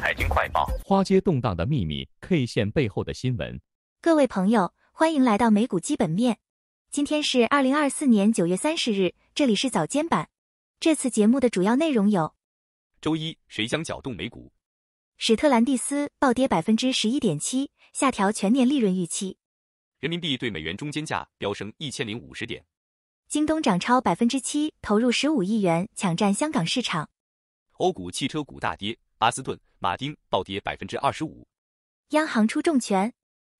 财经快报：花街动荡的秘密，K 线背后的新闻。各位朋友，欢迎来到美股基本面。今天是二零二四年九月三十日，这里是早间版。这次节目的主要内容有：周一谁将搅动美股？史特兰蒂斯暴跌百分之十一点七，下调全年利润预期。人民币对美元中间价飙升一千零五十点。京东涨超百分之七，投入十五亿元抢占香港市场。欧股汽车股大跌，阿斯顿。马丁暴跌百分之二十五，央行出重拳，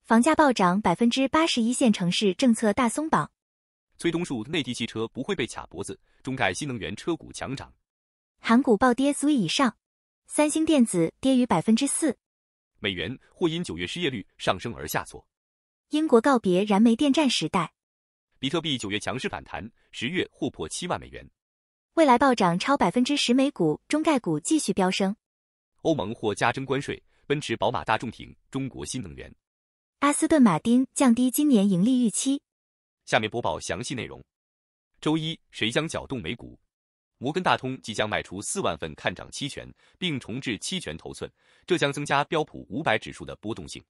房价暴涨百分之八十，一线城市政策大松绑。崔东树：内地汽车不会被卡脖子，中概新能源车股强涨。韩股暴跌足以上，三星电子跌逾百分之四。美元或因九月失业率上升而下挫。英国告别燃煤电站时代。比特币九月强势反弹，十月或破七万美元。未来暴涨超百分之十，美股中概股继续飙升。欧盟或加征关税，奔驰、宝马、大众停；中国新能源，阿斯顿马丁降低今年盈利预期。下面播报详细内容。周一谁将搅动美股？摩根大通即将卖出四万份看涨期权，并重置期权头寸，这将增加标普五百指数的波动性。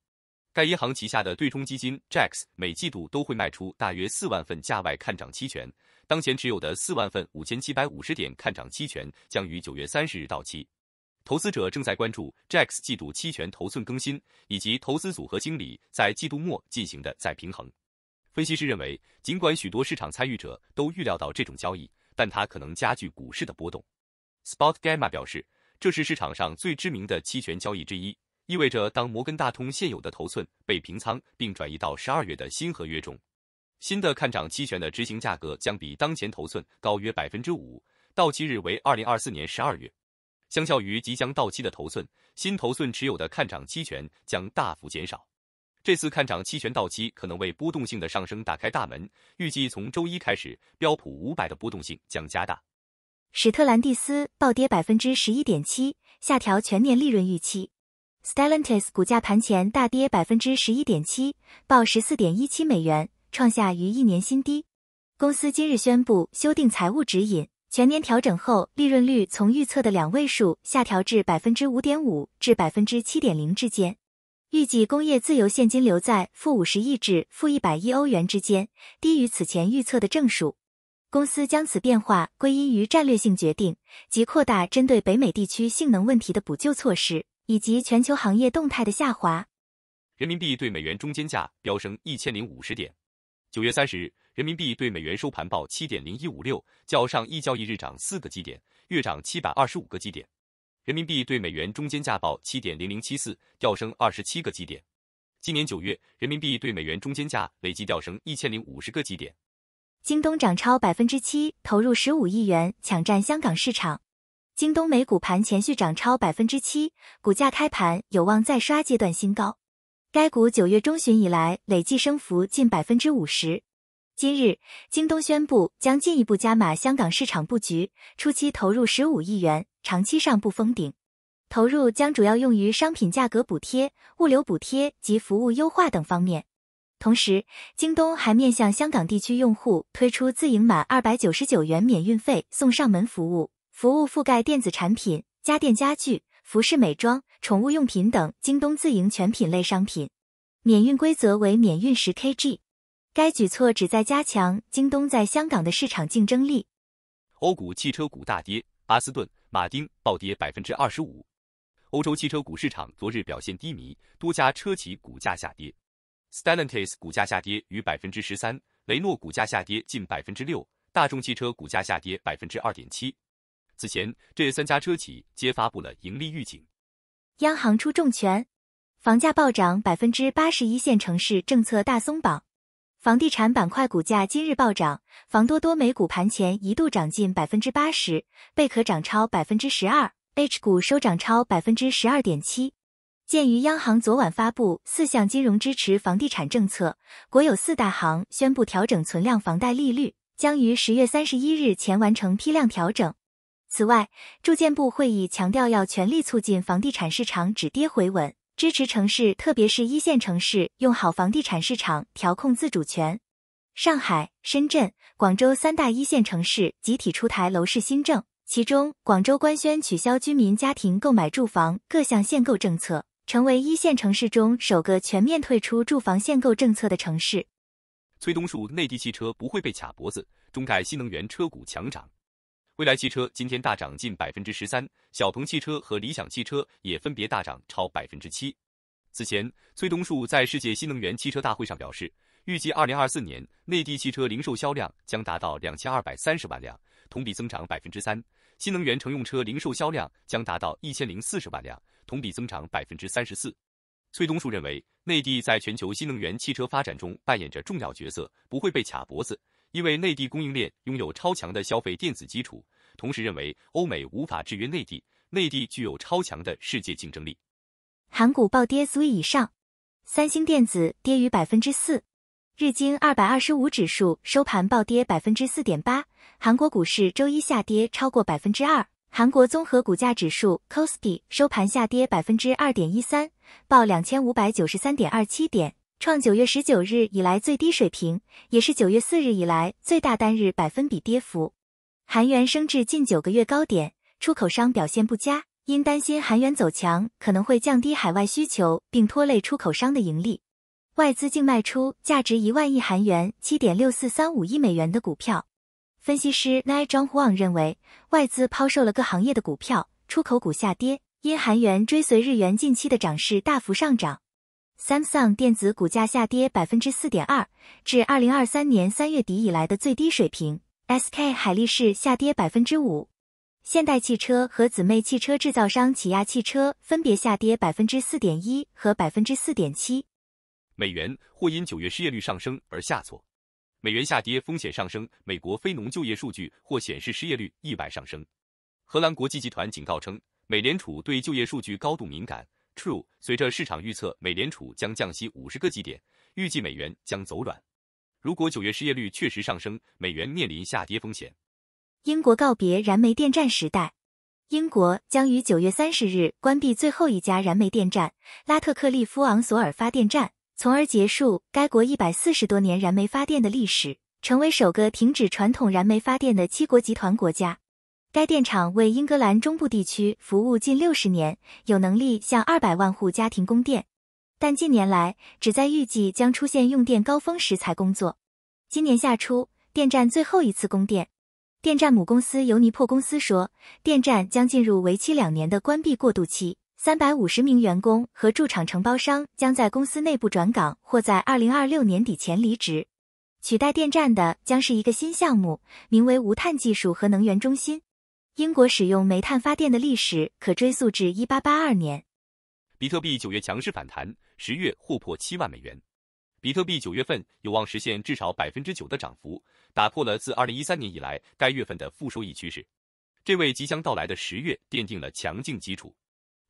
该银行旗下的对冲基金 Jacks 每季度都会卖出大约四万份价外看涨期权，当前持有的四万份五千七百五十点看涨期权将于九月三十日到期。投资者正在关注 JX a 季度期权头寸更新，以及投资组合经理在季度末进行的再平衡。分析师认为，尽管许多市场参与者都预料到这种交易，但它可能加剧股市的波动。Spot Gamma 表示，这是市场上最知名的期权交易之一，意味着当摩根大通现有的头寸被平仓并转移到十二月的新合约中，新的看涨期权的执行价格将比当前头寸高约百分之五，到期日为二零二四年十二月。相较于即将到期的头寸，新头寸持有的看涨期权将大幅减少。这次看涨期权到期可能为波动性的上升打开大门。预计从周一开始，标普五百的波动性将加大。史特兰蒂斯暴跌百分之十一点七，下调全年利润预期。Stellantis 股价盘前大跌百分之十一点七，报十四点一七美元，创下逾一年新低。公司今日宣布修订财务指引。全年调整后利润率从预测的两位数下调至百分之五点五至百分之七点零之间，预计工业自由现金流在负五十亿至负一百亿欧元之间，低于此前预测的正数。公司将此变化归因于战略性决定，及扩大针对北美地区性能问题的补救措施，以及全球行业动态的下滑。人民币对美元中间价飙升一千零五十点，九月三十日。人民币对美元收盘报七点零一五六，较上一交易日涨四个基点，月涨七百二十五个基点。人民币对美元中间价报七点零零七四，调升二十七个基点。今年九月，人民币对美元中间价累计调升一千零五十个基点。京东涨超百分之七，投入十五亿元抢占香港市场。京东美股盘前续涨超百分之七，股价开盘有望再刷阶段新高。该股九月中旬以来累计升幅近百分之五十。今日，京东宣布将进一步加码香港市场布局，初期投入十五亿元，长期上不封顶，投入将主要用于商品价格补贴、物流补贴及服务优化等方面。同时，京东还面向香港地区用户推出自营满二百九十九元免运费送上门服务，服务覆盖电子产品、家电、家具、服饰、美妆、宠物用品等京东自营全品类商品，免运规则为免运十 Kg。该举措旨在加强京东在香港的市场竞争力。欧股汽车股大跌，阿斯顿马丁暴跌百分之二十五。欧洲汽车股市场昨日表现低迷，多家车企股价下跌。Stellantis 股价下跌逾百分之十三，雷诺股价下跌近百分之六，大众汽车股价下跌百分之二点七。此前，这三家车企皆发布了盈利预警。央行出重拳，房价暴涨百分之八十，一线城市政策大松绑。房地产板块股价今日暴涨，房多多美股盘前一度涨近百分之八十，贝壳涨超百分之十二，H 股收涨超百分之十二点七。鉴于央行昨晚发布四项金融支持房地产政策，国有四大行宣布调整存量房贷利率，将于十月三十一日前完成批量调整。此外，住建部会议强调要全力促进房地产市场止跌回稳。支持城市，特别是一线城市，用好房地产市场调控自主权。上海、深圳、广州三大一线城市集体出台楼市新政，其中广州官宣取消居民家庭购买住房各项限购政策，成为一线城市中首个全面退出住房限购政策的城市。崔东树：内地汽车不会被卡脖子，中概新能源车股强涨。蔚来汽车今天大涨近百分之十三，小鹏汽车和理想汽车也分别大涨超百分之七。此前，崔东树在世界新能源汽车大会上表示，预计二零二四年内地汽车零售销量将达到两千二百三十万辆，同比增长百分之三；新能源乘用车零售销量将达到一千零四十万辆，同比增长百分之三十四。崔东树认为，内地在全球新能源汽车发展中扮演着重要角色，不会被卡脖子。因为内地供应链拥有超强的消费电子基础，同时认为欧美无法制约内地，内地具有超强的世界竞争力。韩股暴跌足以上，三星电子跌逾百分之四，日经二百二十五指数收盘暴跌百分之四点八，韩国股市周一下跌超过百分之二，韩国综合股价指数 KOSPI 收盘下跌百分之二点一三，报两千五百九十三点二七点。创九月十九日以来最低水平，也是九月四日以来最大单日百分比跌幅。韩元升至近九个月高点，出口商表现不佳，因担心韩元走强可能会降低海外需求并拖累出口商的盈利。外资净卖出价值一万亿韩元（七点六四三五亿美元）的股票。分析师 n a z h a n g h u a n g 认为，外资抛售了各行业的股票，出口股下跌，因韩元追随日元近期的涨势大幅上涨。Samsung 电子股价下跌百分之四点二，至二零二三年三月底以来的最低水平。SK 海力士下跌百分之五，现代汽车和姊妹汽车制造商起亚汽车分别下跌百分之四点一和百分之四点七。美元或因九月失业率上升而下挫，美元下跌风险上升。美国非农就业数据或显示失业率意外上升。荷兰国际集团警告称，美联储对就业数据高度敏感。True。随着市场预测美联储将降息五十个基点，预计美元将走软。如果九月失业率确实上升，美元面临下跌风险。英国告别燃煤电站时代。英国将于九月三十日关闭最后一家燃煤电站——拉特克利夫昂索尔发电站，从而结束该国一百四十多年燃煤发电的历史，成为首个停止传统燃煤发电的七国集团国家。该电厂为英格兰中部地区服务近六十年，有能力向二百万户家庭供电，但近年来只在预计将出现用电高峰时才工作。今年夏初，电站最后一次供电。电站母公司尤尼珀公司说，电站将进入为期两年的关闭过渡期，三百五十名员工和驻场承包商将在公司内部转岗或在二零二六年底前离职。取代电站的将是一个新项目，名为无碳技术和能源中心。英国使用煤炭发电的历史可追溯至1882年。比特币九月强势反弹，十月获破七万美元。比特币九月份有望实现至少百分之九的涨幅，打破了自2013年以来该月份的负收益趋势。这为即将到来的十月奠定了强劲基础。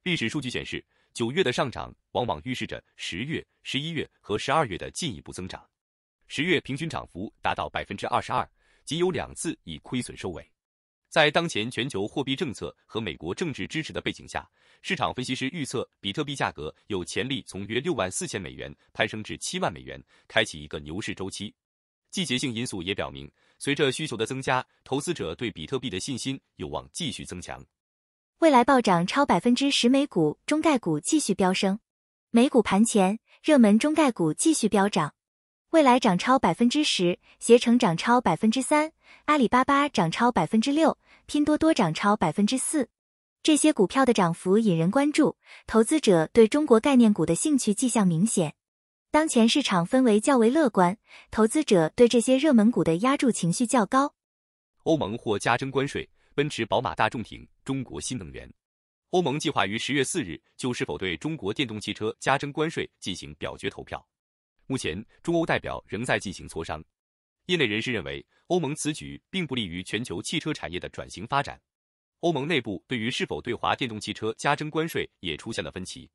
历史数据显示，九月的上涨往往预示着十月、十一月和十二月的进一步增长。十月平均涨幅达到百分之二十二，仅有两次以亏损收尾。在当前全球货币政策和美国政治支持的背景下，市场分析师预测比特币价格有潜力从约六万四千美元攀升至七万美元，开启一个牛市周期。季节性因素也表明，随着需求的增加，投资者对比特币的信心有望继续增强。未来暴涨超百分之十，美股中概股继续飙升。美股盘前，热门中概股继续飙涨。未来涨超百分之十，携程涨超百分之三，阿里巴巴涨超百分之六，拼多多涨超百分之四。这些股票的涨幅引人关注，投资者对中国概念股的兴趣迹象明显。当前市场氛围较为乐观，投资者对这些热门股的压注情绪较高。欧盟或加征关税，奔驰、宝马、大众停中国新能源。欧盟计划于十月四日就是否对中国电动汽车加征关税进行表决投票。目前，中欧代表仍在进行磋商。业内人士认为，欧盟此举并不利于全球汽车产业的转型发展。欧盟内部对于是否对华电动汽车加征关税也出现了分歧。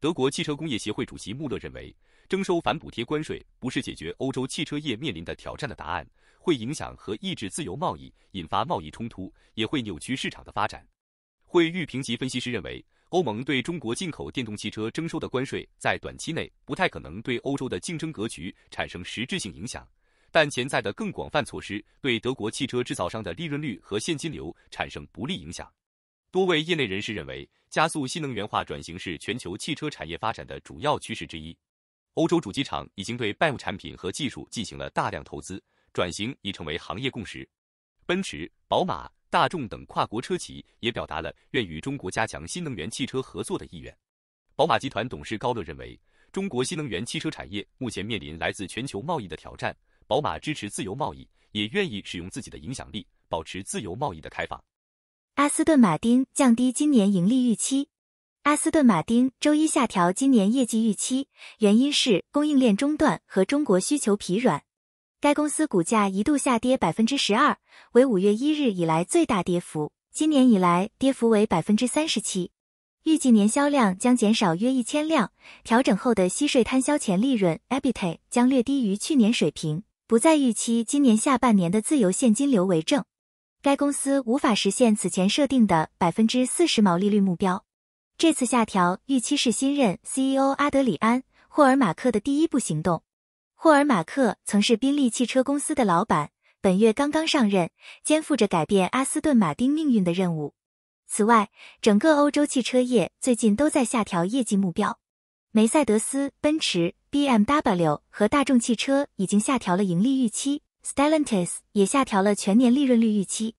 德国汽车工业协会主席穆勒认为，征收反补贴关税不是解决欧洲汽车业面临的挑战的答案，会影响和抑制自由贸易，引发贸易冲突，也会扭曲市场的发展。会率评级分析师认为。欧盟对中国进口电动汽车征收的关税，在短期内不太可能对欧洲的竞争格局产生实质性影响，但潜在的更广泛措施对德国汽车制造商的利润率和现金流产生不利影响。多位业内人士认为，加速新能源化转型是全球汽车产业发展的主要趋势之一。欧洲主机厂已经对 BEV 产品和技术进行了大量投资，转型已成为行业共识。奔驰、宝马、大众等跨国车企也表达了愿与中国加强新能源汽车合作的意愿。宝马集团董事高乐认为，中国新能源汽车产业目前面临来自全球贸易的挑战。宝马支持自由贸易，也愿意使用自己的影响力，保持自由贸易的开放。阿斯顿马丁降低今年盈利预期。阿斯顿马丁周一下调今年业绩预期，原因是供应链中断和中国需求疲软。该公司股价一度下跌百分之十二，为五月一日以来最大跌幅。今年以来跌幅为百分之三十七。预计年销量将减少约一千辆，调整后的息税摊销前利润 （EBIT） 将略低于去年水平。不再预期今年下半年的自由现金流为正。该公司无法实现此前设定的百分之四十毛利率目标。这次下调预期是新任 CEO 阿德里安·霍尔马克的第一步行动。霍尔马克曾是宾利汽车公司的老板，本月刚刚上任，肩负着改变阿斯顿马丁命运的任务。此外，整个欧洲汽车业最近都在下调业绩目标，梅赛德斯奔驰、BMW 和大众汽车已经下调了盈利预期，Stellantis 也下调了全年利润率预期。